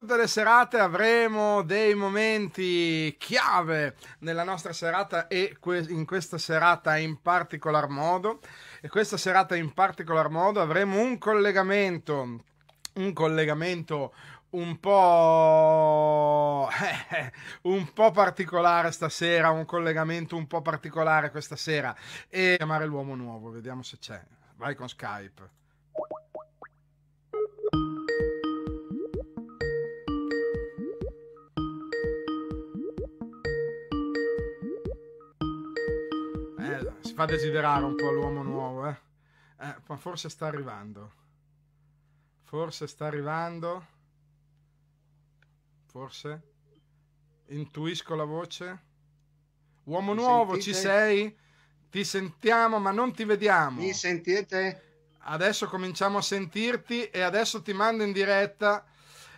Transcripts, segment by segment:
tutte le serate avremo dei momenti chiave nella nostra serata e in questa serata in particolar modo e questa serata in particolar modo avremo un collegamento un collegamento un po'... un po' particolare stasera, un collegamento un po' particolare questa sera e chiamare l'uomo nuovo, vediamo se c'è. Vai con Skype. Ci fa desiderare un po' l'uomo nuovo, eh? eh ma forse sta arrivando. Forse sta arrivando. Forse. Intuisco la voce. Uomo Mi nuovo, sentite? ci sei? Ti sentiamo, ma non ti vediamo. Mi sentite? Adesso cominciamo a sentirti e adesso ti mando in diretta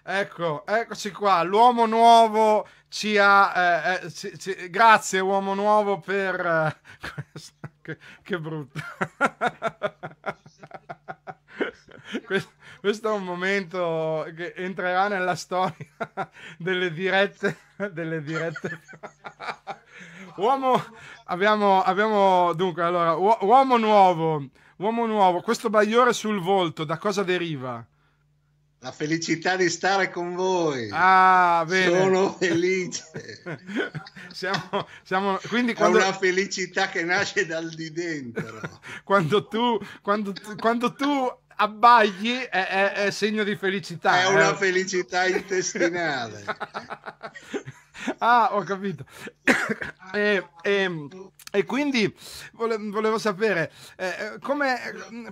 Ecco, eccoci qua, l'uomo nuovo ci ha... Eh, eh ci, ci, grazie uomo nuovo per... Eh, che, che brutto. questo, questo, è un momento che entrerà nella storia delle dirette. Delle dirette. uomo, abbiamo, abbiamo, dunque, allora, uomo nuovo, uomo nuovo, questo bagliore sul volto, da cosa deriva? La felicità di stare con voi. Ah, bene. Sono felice. siamo, siamo, quindi quando... È una felicità che nasce dal di dentro. quando, tu, quando, quando tu abbagli è, è, è, segno di felicità. È eh. una felicità intestinale. ah, ho capito. e, e, e, quindi volevo sapere eh, come,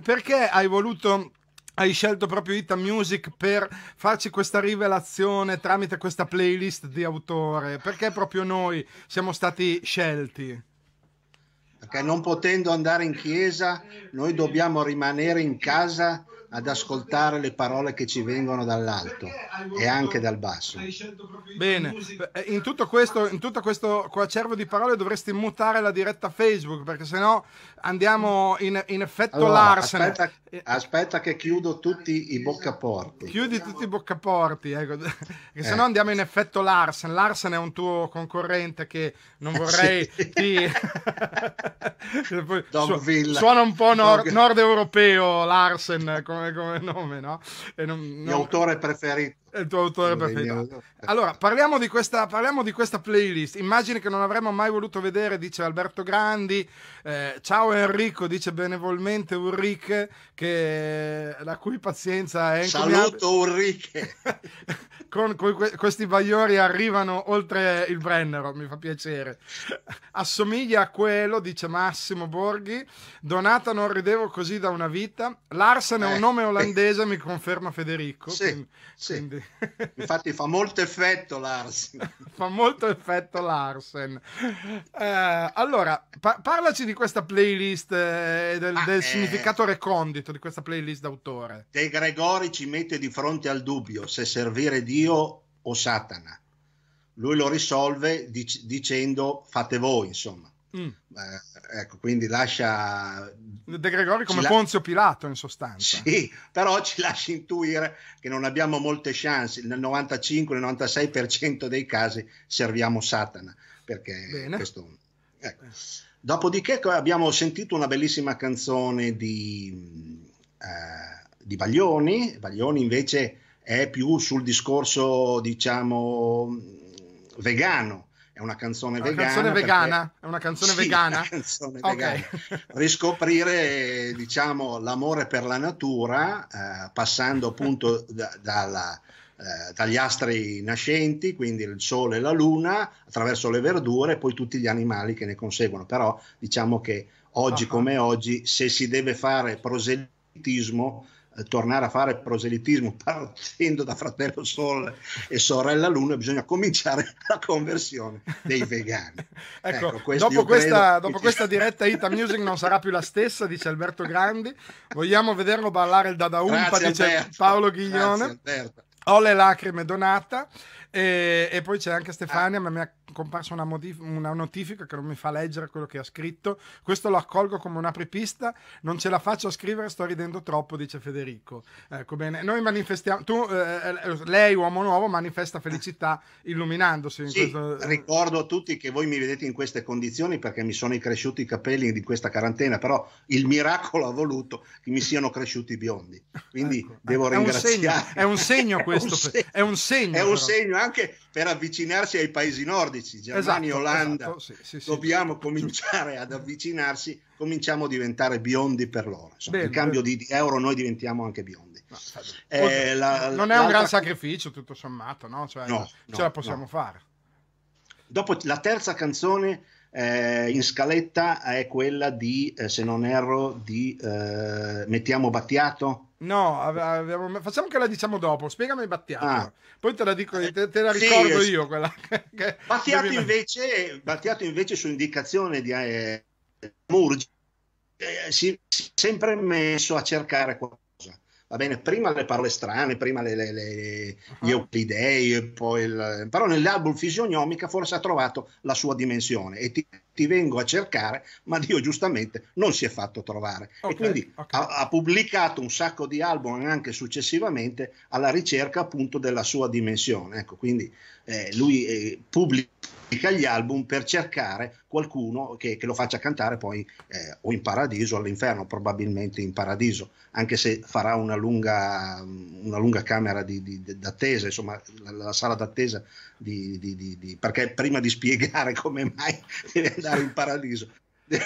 perché hai voluto hai scelto proprio Ita Music per farci questa rivelazione tramite questa playlist di autore? Perché proprio noi siamo stati scelti? Perché non potendo andare in chiesa, noi dobbiamo rimanere in casa ad ascoltare le parole che ci vengono dall'alto e anche dal basso. Bene, eh, in tutto questo, in tutto questo acervo di parole dovresti mutare la diretta Facebook perché sennò andiamo in, in effetto allora, Larsen. Aspetta, aspetta, che chiudo tutti i boccaporti. Chiudi tutti i boccaporti, ecco, eh. sennò andiamo in effetto Larsen. Larsen è un tuo concorrente che non eh, vorrei sì. ti... Su, suona un po' nor, nord europeo Larsen. Con come, come nome, no? E non, non... autore preferito. È il tuo autore preferito. Allora, parliamo di, questa, parliamo di questa playlist. Immagini che non avremmo mai voluto vedere, dice Alberto Grandi. Eh, ciao Enrico, dice benevolmente Ulrike, che, la cui pazienza è encomiabile. Saluto Ulrike! con, con questi bagliori arrivano oltre il Brennero, mi fa piacere. Assomiglia a quello, dice Massimo Borghi. Donata non ridevo così da una vita. Larsen è un eh. nome olandese, mi conferma Federico. Sì, quindi, sì. Quindi... Infatti fa molto effetto Larsen. fa molto effetto Larsen. Eh, allora, par- parlaci di questa playlist eh, e eh, del, ah, del eh, significato recondito di questa playlist d'autore. De Gregori ci mette di fronte al dubbio se servire Dio o Satana. Lui lo risolve dic- dicendo fate voi, insomma. Mm. Eh, ecco, quindi lascia... De Gregori come la... Ponzio Pilato in sostanza. Sì, però ci lascia intuire che non abbiamo molte chance, nel 95-96% dei casi serviamo Satana, perché Bene. questo... Ecco. Dopodiché abbiamo sentito una bellissima canzone di, mm, eh, di Baglioni, Baglioni invece è più sul discorso, diciamo, mm, vegano è una canzone una vegana. Canzone vegana? Perché... È una canzone sì, vegana? Una canzone okay. vegana. Riscoprire, diciamo, l'amore per la natura, eh, passando appunto da, dalla, eh, dagli astri nascenti, quindi il sole e la luna, attraverso le verdure e poi tutti gli animali che ne conseguono. Però diciamo che oggi uh-huh. come oggi, se si deve fare proselitismo, eh, tornare a fare proselitismo partendo da fratello Sol e sorella Luna, bisogna cominciare la conversione dei vegani. ecco, ecco dopo, questa, dopo ci... questa, diretta Ita Music non sarà più la stessa, dice Alberto Grandi. Vogliamo vederlo ballare il Dada Dadaumpa, dice Paolo Ghiglione. Ho le lacrime donata. E, e poi c'è anche Stefania, ah. ma mi è comparsa una, modif- una, notifica che non mi fa leggere quello che ha scritto. Questo lo accolgo come un'apripista, non ce la faccio a scrivere, sto ridendo troppo, dice Federico. Ecco bene, noi manifestiamo, tu, eh, eh lei uomo nuovo manifesta felicità illuminandosi. Sì, questo... Ricordo a tutti che voi mi vedete in queste condizioni perché mi sono cresciuti i capelli di questa quarantena, però il miracolo ha voluto che mi siano cresciuti i biondi. Quindi ecco, devo ecco. ringraziare. È un segno, è un segno questo, è un segno, è un segno, è un segno anche per avvicinarsi ai paesi nordici, Germania, esatto, Olanda. Esatto, sì, sì, Dobbiamo sì, cominciare ad avvicinarsi, cominciamo a diventare biondi per loro. Insomma, bene, in cambio bene. di euro noi diventiamo anche biondi. No, eh, la, non è un gran sacrificio tutto sommato, no? Cioè, no, no ce la possiamo no. fare. Dopo la terza canzone eh, in scaletta è quella di, eh, se non erro, di eh, Mettiamo Battiato No, abbiamo... facciamo che la diciamo dopo. Spiegami Battiato. Ah. Poi te la, dico, eh, te, te la ricordo sì, io. Quella che... Battiato, invece, Battiato, invece, su indicazione di eh, Murgi, eh, si, si, è sempre messo a cercare qualcosa. Va bene, prima le parole strane, prima le, le, le, uh-huh. gli euclidei, il... però nell'album fisionomica forse ha trovato la sua dimensione. E ti ti vengo a cercare, ma Dio giustamente non si è fatto trovare. Okay, e quindi okay. ha, ha, pubblicato un sacco di album anche successivamente alla ricerca appunto della sua dimensione. Ecco, quindi eh, lui eh, pubblica gli album per cercare qualcuno che, che lo faccia cantare poi eh, o in paradiso o all'inferno, probabilmente in paradiso, anche se farà una lunga, una lunga camera di, di, d'attesa, insomma la, la sala d'attesa, di, perché prima di spiegare come mai andare in paradiso.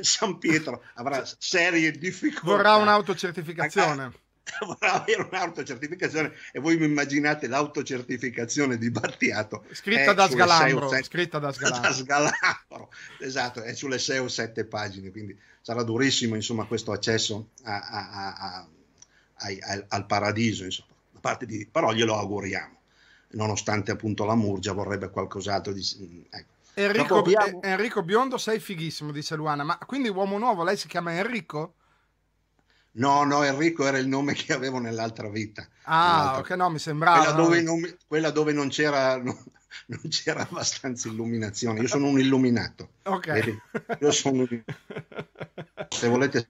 San Pietro avrà serie difficoltà. Vorrà un'autocertificazione. Vorrà avere un'autocertificazione e voi mi immaginate l'autocertificazione di Battiato. Scritta da Sgalambro. 7, scritta da Sgalambro. da Sgalambro. Esatto, è sulle 6 o 7 pagine, quindi sarà durissimo insomma, questo accesso a, a, a, al paradiso. Insomma. Da parte Di, però glielo auguriamo, nonostante appunto la Murgia vorrebbe qualcos'altro. Di, ecco Enrico, abbiamo... Enrico Biondo, sei fighissimo, dice Luana. Ma quindi uomo nuovo, lei si chiama Enrico? No, no, Enrico era il nome che avevo nell'altra vita. Ah, nell'altra... ok, no, mi sembrava. Quella dove, non, quella dove non, c'era, non, non, c'era, abbastanza illuminazione. Io sono un illuminato. Ok. Io sono... Se volete,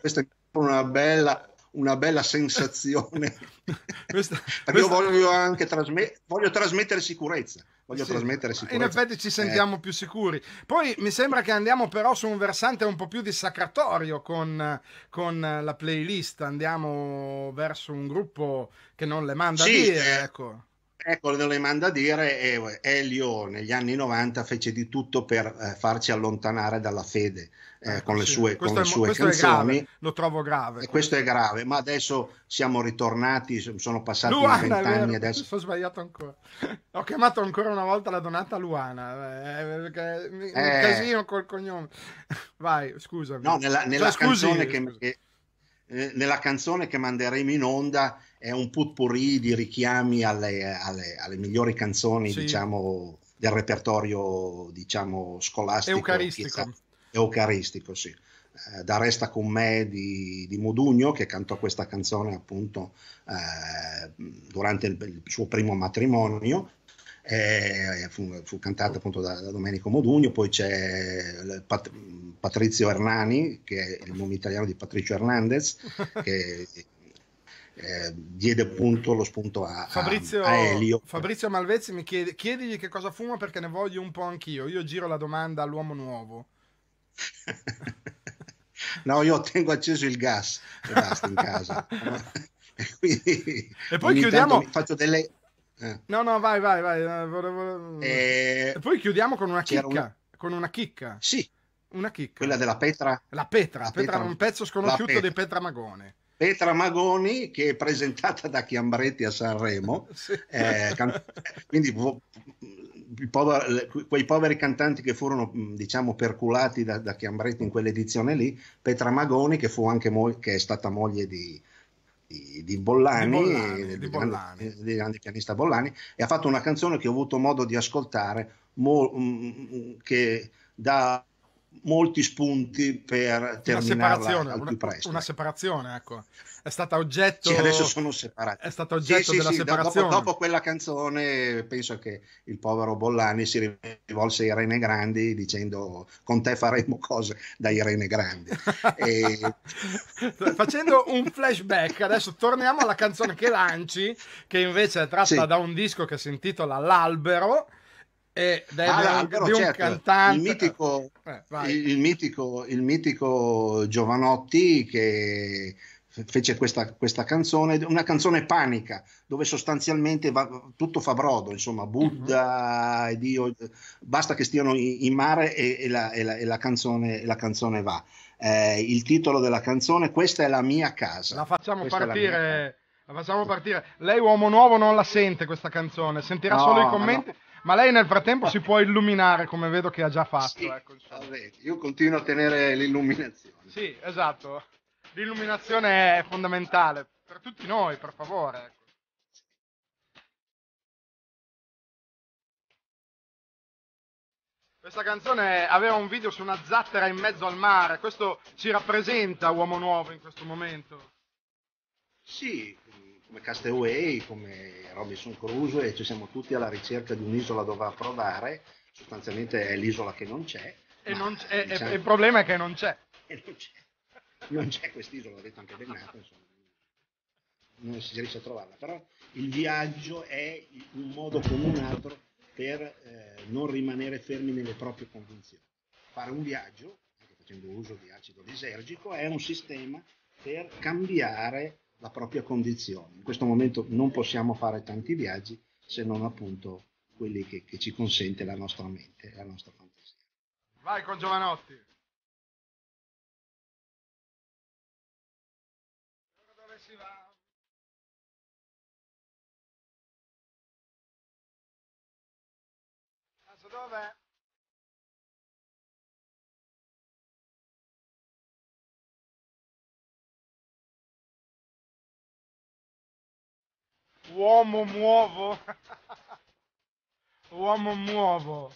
questa è una bella una bella sensazione. questa, Perché io voglio anche trasme- voglio trasmettere sicurezza. Voglio sì, trasmettere sicurezza. In effetti ci sentiamo eh. più sicuri. Poi mi sembra che andiamo però su un versante un po' più dissacratorio con, con la playlist. Andiamo verso un gruppo che non le manda sì, via. Eh. Ecco. Ecco, le manda a dire, eh, Elio negli anni 90 fece di tutto per eh, farci allontanare dalla fede eh, eh con le sue, questo con le sue canzoni. Lo trovo grave. E questo, è grave, ma adesso siamo ritornati, sono passati vent'anni adesso. Sono sbagliato ancora. Ho chiamato ancora una volta la donata Luana, eh, eh perché eh, un casino col cognome. Vai, scusami. No, nella, nella cioè, canzone scusi, che, scusi. che eh, nella canzone che manderemo in onda è un putpurri di richiami alle, alle, alle migliori canzoni, sì. diciamo, del repertorio, diciamo, scolastico. Eucaristico. Eucaristico, sì. Eh, da Resta con me di, di, Modugno che cantò questa canzone appunto eh, durante il, il, suo primo matrimonio eh, fu, fu, cantata appunto da, da, Domenico Modugno, poi c'è Pat, Patrizio Hernani, che è il nome italiano di Patrizio Hernandez, che eh, diede appunto lo spunto a, Fabrizio, a Elio. Fabrizio Malvezzi mi chiede, chiedigli che cosa fuma perché ne voglio un po' anch'io, io giro la domanda all'uomo nuovo. no, io tengo acceso il gas e basta in casa. Quindi, e poi chiudiamo. Faccio delle, eh. No, no, vai, vai, vai. Eh, mm. eh e poi chiudiamo con una chicca. Un... Con una chicca. Sì. Una chicca. Quella della Petra. La Petra, la Petra, Petra un pezzo sconosciuto Petra. di Petra Magone. Petra Magoni, che è presentata da Chiambretti a Sanremo, sì. eh, can... quindi vo... pover... quei poveri cantanti che furono mm, diciamo perculati da, da Chiambretti in quell'edizione lì, Petra Magoni che, fu anche mo... che è stata moglie di, di, di, Bollani, di, Bollani, di Bollani. Grande, eh, del grande pianista Bollani, e ha fatto una canzone che ho avuto modo di ascoltare, mo, mm, mm, che dà molti spunti per terminarla una separazione, al una, più presto. Una ecco. separazione, ecco è stata oggetto. Sì, adesso sono separati. È stata oggetto sì, della sì, separazione. Dopo, dopo, quella canzone, penso che il povero Bollani si rivolse a Irene Grandi dicendo: Con te faremo cose da Irene Grandi. e... Facendo un flashback, adesso torniamo alla canzone che lanci, che invece è tratta sì. da un disco che si intitola L'albero e dai, ah, un, però, certo. cantante. Il mitico, eh, il, il, mitico, il mitico Giovanotti che fece questa, questa, canzone, una canzone panica, dove sostanzialmente va, tutto fa brodo, insomma, Buddha mhm. e Dio, basta che stiano in, mare e, e, la, e, la, e la, canzone, la, canzone, va. Eh, il titolo della canzone, questa è la mia casa. La facciamo partire. La facciamo partire. Lei, uomo nuovo, non la sente questa canzone, sentirà no, solo i commenti. Ma, no. ma lei nel frattempo si può illuminare come vedo che ha già fatto. Sì, ecco, io continuo a tenere l'illuminazione. Sì, esatto l'illuminazione è fondamentale per tutti noi, per favore. Questa canzone aveva un video su una zattera in mezzo al mare, questo ci rappresenta Uomo Nuovo in questo momento. Sì, come Castaway, come Robinson Crusoe, ci siamo tutti alla ricerca di un'isola dove approdare, sostanzialmente è l'isola che non c'è. E, non c'è, diciamo... e, il problema è che non c'è. E non c'è non c'è quest'isola, l'ho detto anche Bennato, insomma, non si riesce a trovarla, però il viaggio è un modo come un altro per eh, non rimanere fermi nelle proprie convinzioni. Fare un viaggio, anche facendo uso di acido lisergico, è un sistema per cambiare la propria condizione. In questo momento non possiamo fare tanti viaggi se non appunto quelli che, che ci consente la nostra mente, la nostra fantasia. Vai con Giovanotti! Dov'è? Uomo nuovo. Uomo nuovo.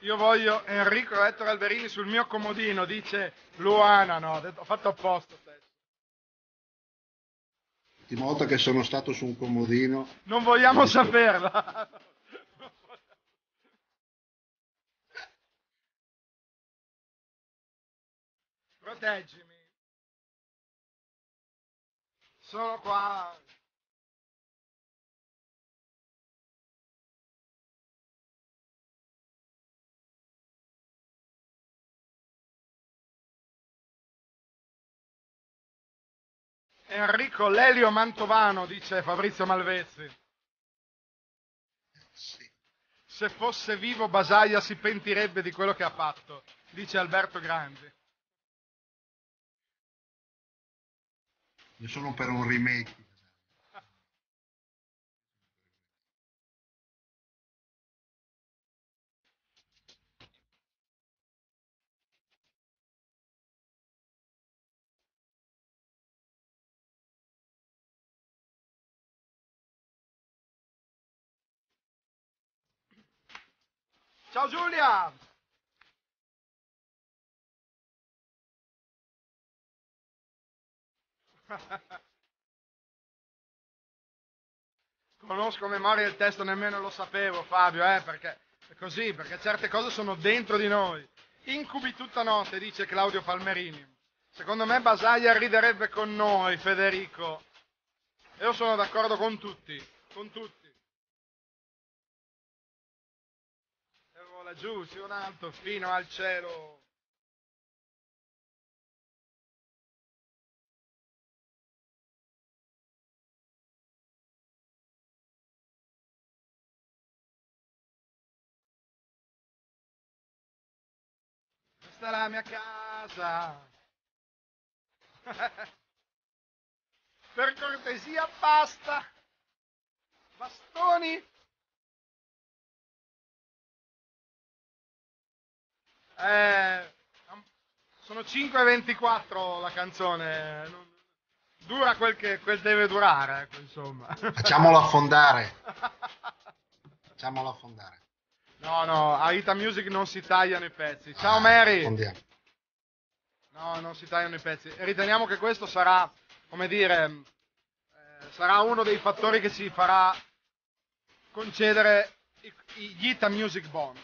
Io voglio Enrico Ettore Alberini sul mio comodino, dice Luana, no, ho fatto apposta. L'ultima volta che sono stato su un comodino... Non vogliamo saperla. proteggimi. Sono qua. Enrico Lelio Mantovano, dice Fabrizio Malvezzi. Sì. Se fosse vivo Basaglia si pentirebbe di quello che ha fatto, dice Alberto Grandi. Io sono per un remake. Ciao Giulia! Conosco a memoria il testo, nemmeno lo sapevo Fabio, eh, perché è così, perché certe cose sono dentro di noi. Incubi tutta notte, dice Claudio Palmerini. Secondo me Basaglia riderebbe con noi, Federico. Io sono d'accordo con tutti, con tutti. E vola giù, su un alto, fino al cielo. questa è la mia casa. per cortesia, basta. Bastoni. Eh, sono 5.24 la canzone. Dura quel che quel deve durare, ecco, insomma. Facciamolo affondare. Facciamolo affondare. No, no, a Ita Music non si tagliano i pezzi. Ciao ah, Mary! No, non si tagliano i pezzi. Riteniamo che questo sarà, come dire, eh, sarà uno dei fattori che ci farà concedere i, gli Ita Music Bond.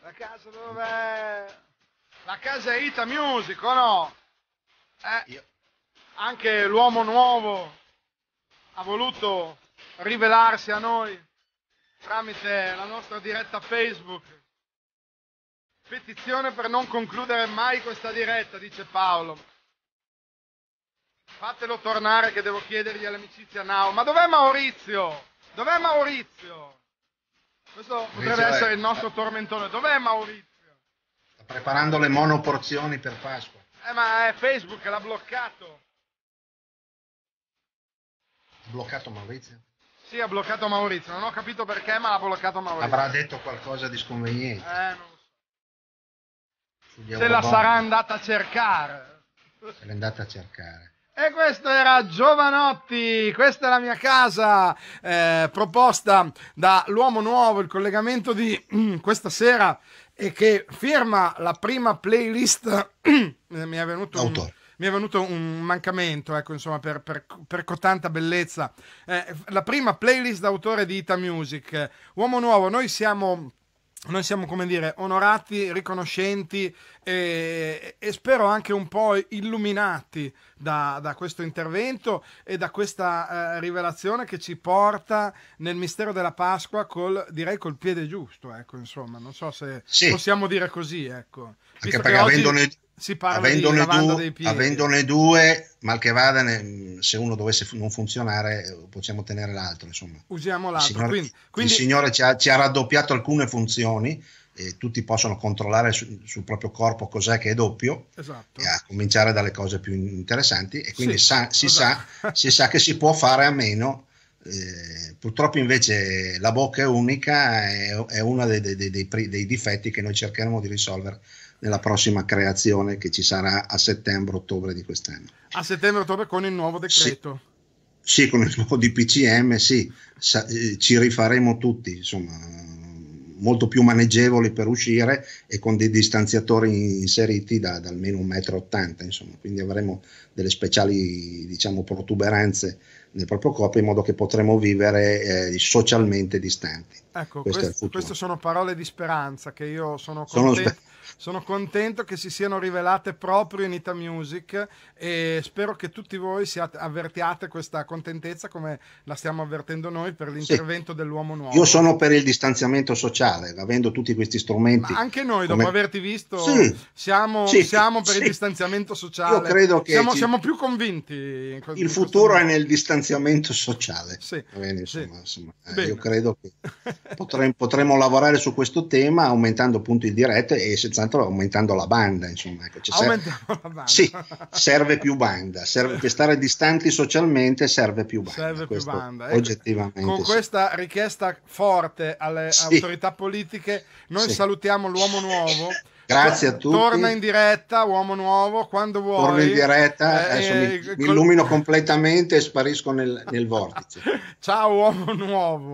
La casa dov'è? La casa è Ita Music, o no? Eh, Anche l'uomo nuovo ha voluto rivelarsi a noi tramite la nostra diretta Facebook. Petizione per non concludere mai questa diretta, dice Paolo. Fatelo tornare che devo chiedergli all'amicizia Now. Ma dov'è Maurizio? Dov'è Maurizio? Questo potrebbe eh, essere il eh. nostro tormentone. Dov'è Maurizio? Sta preparando le monoporzioni per Pasqua. Eh ma eh, Facebook l'ha bloccato bloccato Maurizio? Sì, ha bloccato Maurizio, non ho capito perché, ma l'ha bloccato Maurizio. Avrà detto qualcosa di sconveniente. Eh, non so. Se la sarà andata a cercare. Se l'è andata a cercare. E questo era Giovanotti, questa è la mia casa, eh, proposta da L'Uomo Nuovo, il collegamento di mm, questa sera e che firma la prima playlist, mi è venuto... Autore. Un mi è venuto un mancamento, ecco, insomma, per, per, per cotanta bellezza. Eh, la prima playlist d'autore di Ita Music, Uomo Nuovo, noi siamo noi siamo, come dire, onorati, riconoscenti e, e spero anche un po' illuminati da, da questo intervento e da questa eh, rivelazione che ci porta nel mistero della Pasqua col, direi col piede giusto, ecco, insomma, non so se sì. possiamo dire così, ecco. Perché, perché avendo, oggi si parla avendone di due, dei piedi. Avendone due, mal che vada, ne, se uno dovesse non funzionare, possiamo tenere l'altro. Insomma. Usiamo l'altro. Il Signore, quindi, quindi... Il signore ci, ha, ci ha, raddoppiato alcune funzioni. E tutti possono controllare su, sul proprio corpo cos'è che è doppio, esatto. a cominciare dalle cose più interessanti, e quindi sì, sa, si, sa, esatto. si sa che si può fare a meno eh, purtroppo invece la bocca è unica, è, è uno dei, dei, dei, dei, difetti che noi cercheremo di risolvere nella prossima creazione che ci sarà a settembre-ottobre di quest'anno. A settembre-ottobre con il nuovo decreto? Sì, sì con il nuovo DPCM, sì, sa- eh, ci rifaremo tutti, insomma, molto più maneggevoli per uscire e con dei distanziatori inseriti da, da almeno 1,80 m, insomma, quindi avremo delle speciali, diciamo, protuberanze nel proprio corpo in modo che potremo vivere eh, socialmente distanti. Ecco, quest- queste sono parole di speranza che io sono contento. Sono sper- sono contento che si siano rivelate proprio in Ita Music e spero che tutti voi siate, avvertiate questa contentezza come la stiamo avvertendo noi per l'intervento sì. dell'uomo nuovo. Io sono per il distanziamento sociale, avendo tutti questi strumenti. Ma anche noi, come... dopo averti visto, sì. siamo, sì. siamo, per il distanziamento sociale. Io credo che siamo, ci... siamo più convinti. il futuro momento. è nel distanziamento sociale. Bene, insomma, insomma, eh, Bene. Io credo che potremmo, potremmo lavorare su questo tema aumentando appunto il diretto e se indirizzandola aumentando la banda, insomma. Ecco, serve, la banda. Sì, serve più banda, serve, per stare distanti socialmente serve più banda. Serve più banda. Ecco. Oggettivamente. Con sì. questa richiesta forte alle sì. autorità politiche, noi sì. salutiamo l'uomo nuovo. Grazie a tutti. Torna in diretta, uomo nuovo, quando vuoi. Torna in diretta, eh, mi, eh, mi, illumino completamente e sparisco nel, nel vortice. Ciao, uomo nuovo.